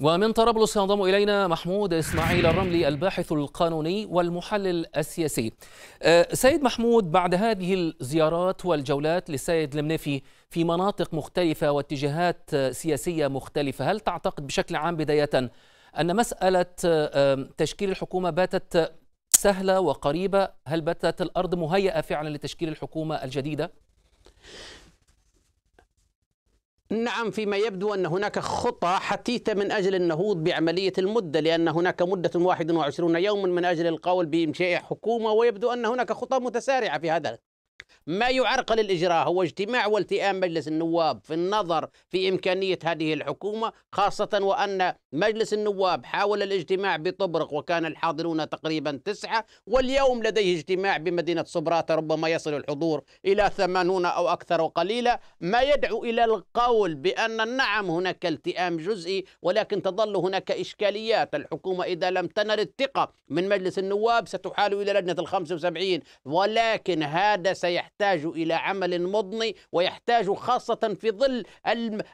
ومن طرابلس ينضم الينا محمود اسماعيل الرملي الباحث القانوني والمحلل السياسي. آه، سيد محمود بعد هذه الزيارات والجولات للسيد المنافي في مناطق مختلفه واتجاهات سياسيه مختلفه، هل تعتقد بشكل عام بدايه ان مساله آه، تشكيل الحكومه باتت سهله وقريبه؟ هل باتت الارض مهيئه فعلا لتشكيل الحكومه الجديده؟ نعم فيما يبدو أن هناك خطى حثيثة من أجل النهوض بعملية المدة لأن هناك مدة 21 يوما من أجل القول بإنشاء حكومة ويبدو أن هناك خطى متسارعة في هذا ما يعرقل الإجراء هو اجتماع والتئام مجلس النواب في النظر في إمكانية هذه الحكومة خاصة وأن مجلس النواب حاول الاجتماع بطبرق وكان الحاضرون تقريبا تسعة واليوم لديه اجتماع بمدينة صبراتة ربما يصل الحضور إلى ثمانون أو أكثر وقليلا ما يدعو إلى القول بأن نعم هناك التئام جزئي ولكن تظل هناك إشكاليات الحكومة إذا لم تنل الثقة من مجلس النواب ستحال إلى لجنة الخمسة وسبعين ولكن هذا سي يحتاج الى عمل مضني ويحتاج خاصه في ظل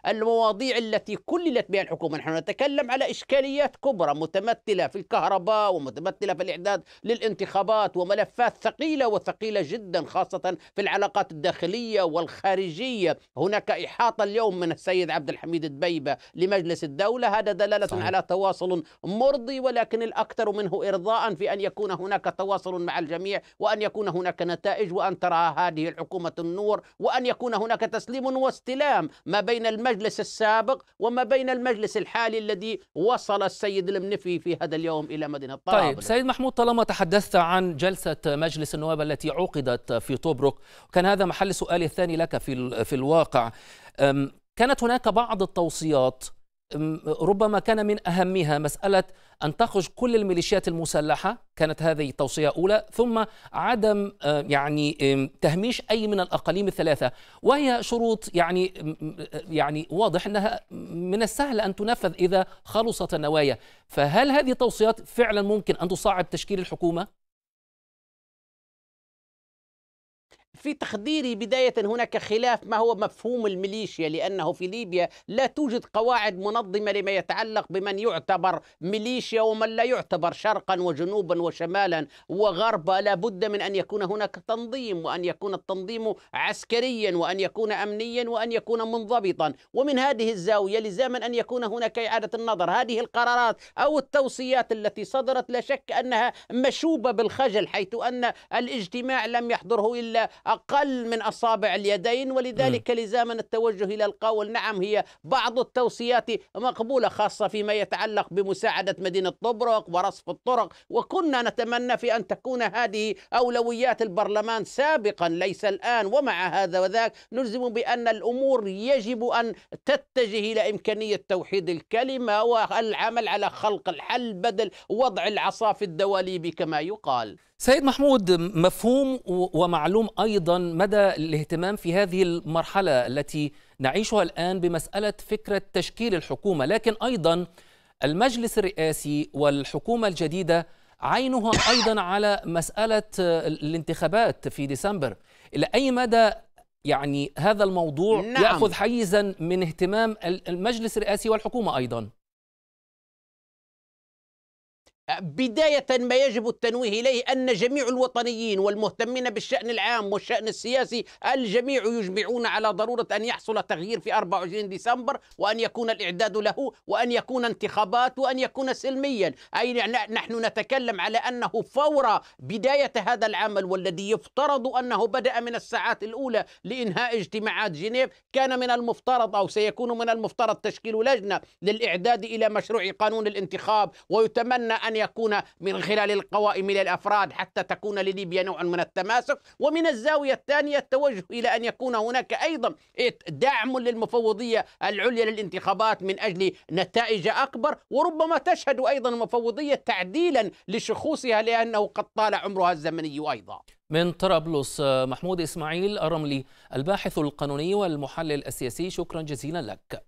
المواضيع التي كللت بها الحكومه، نحن نتكلم على اشكاليات كبرى متمثله في الكهرباء ومتمثله في الاعداد للانتخابات وملفات ثقيله وثقيله جدا خاصه في العلاقات الداخليه والخارجيه، هناك احاطه اليوم من السيد عبد الحميد الدبيبه لمجلس الدوله، هذا دلاله صحيح. على تواصل مرضي ولكن الاكثر منه ارضاء في ان يكون هناك تواصل مع الجميع وان يكون هناك نتائج وان تراها هذه الحكومة النور وأن يكون هناك تسليم واستلام ما بين المجلس السابق وما بين المجلس الحالي الذي وصل السيد المنفي في هذا اليوم إلى مدينة طرابلس طيب سيد محمود طالما تحدثت عن جلسة مجلس النواب التي عقدت في طبرق كان هذا محل سؤالي الثاني لك في, في الواقع كانت هناك بعض التوصيات ربما كان من اهمها مساله ان تخرج كل الميليشيات المسلحه كانت هذه توصيه اولى ثم عدم أه، يعني تهميش اي من الاقاليم الثلاثه وهي شروط يعني يعني واضح انها من السهل ان تنفذ اذا خلصت النوايا فهل هذه التوصيات فعلا ممكن ان تصعب تشكيل الحكومه في تقديري بداية هناك خلاف ما هو مفهوم الميليشيا لأنه في ليبيا لا توجد قواعد منظمة لما يتعلق بمن يعتبر ميليشيا ومن لا يعتبر شرقا وجنوبا وشمالا وغربا لا بد من أن يكون هناك تنظيم وأن يكون التنظيم عسكريا وأن يكون أمنيا وأن يكون منضبطا ومن هذه الزاوية لزاما أن يكون هناك إعادة النظر هذه القرارات أو التوصيات التي صدرت لا شك أنها مشوبة بالخجل حيث أن الاجتماع لم يحضره إلا أقل من أصابع اليدين ولذلك لزاما التوجه إلى القول نعم هي بعض التوصيات مقبولة خاصة فيما يتعلق بمساعدة مدينة طبرق ورصف الطرق وكنا نتمنى في أن تكون هذه أولويات البرلمان سابقا ليس الآن ومع هذا وذاك نلزم بأن الأمور يجب أن تتجه إلى إمكانية توحيد الكلمة والعمل على خلق الحل بدل وضع العصا في الدواليب كما يقال سيد محمود مفهوم ومعلوم ايضا مدى الاهتمام في هذه المرحله التي نعيشها الان بمساله فكره تشكيل الحكومه لكن ايضا المجلس الرئاسي والحكومه الجديده عينها ايضا على مساله الانتخابات في ديسمبر الى اي مدى يعني هذا الموضوع نعم. ياخذ حيزا من اهتمام المجلس الرئاسي والحكومه ايضا بداية ما يجب التنويه إليه أن جميع الوطنيين والمهتمين بالشأن العام والشأن السياسي الجميع يجمعون على ضرورة أن يحصل تغيير في 24 ديسمبر وأن يكون الإعداد له وأن يكون انتخابات وأن يكون سلميا أي نحن نتكلم على أنه فور بداية هذا العمل والذي يفترض أنه بدأ من الساعات الأولى لإنهاء اجتماعات جنيف كان من المفترض أو سيكون من المفترض تشكيل لجنة للإعداد إلى مشروع قانون الانتخاب ويتمنى أن يكون من خلال القوائم للأفراد حتى تكون لليبيا نوع من التماسك ومن الزاوية الثانية التوجه إلى أن يكون هناك أيضا دعم للمفوضية العليا للانتخابات من أجل نتائج أكبر وربما تشهد أيضا المفوضية تعديلا لشخوصها لأنه قد طال عمرها الزمني أيضا من طرابلس محمود إسماعيل الرملي الباحث القانوني والمحلل السياسي شكرا جزيلا لك